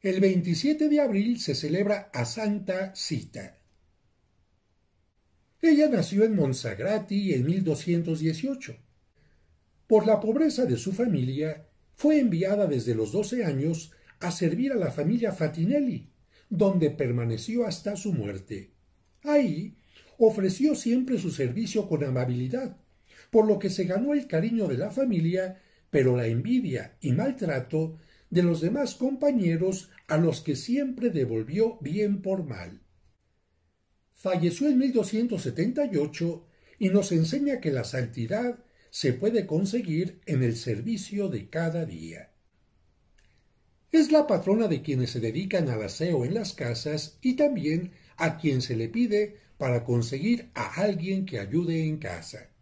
El 27 de abril se celebra a Santa Cita. Ella nació en Monsagrati en 1218. Por la pobreza de su familia, fue enviada desde los 12 años a servir a la familia Fatinelli, donde permaneció hasta su muerte. Ahí ofreció siempre su servicio con amabilidad, por lo que se ganó el cariño de la familia, pero la envidia y maltrato de los demás compañeros a los que siempre devolvió bien por mal. Falleció en 1278 y nos enseña que la santidad se puede conseguir en el servicio de cada día. Es la patrona de quienes se dedican al aseo en las casas y también a quien se le pide para conseguir a alguien que ayude en casa.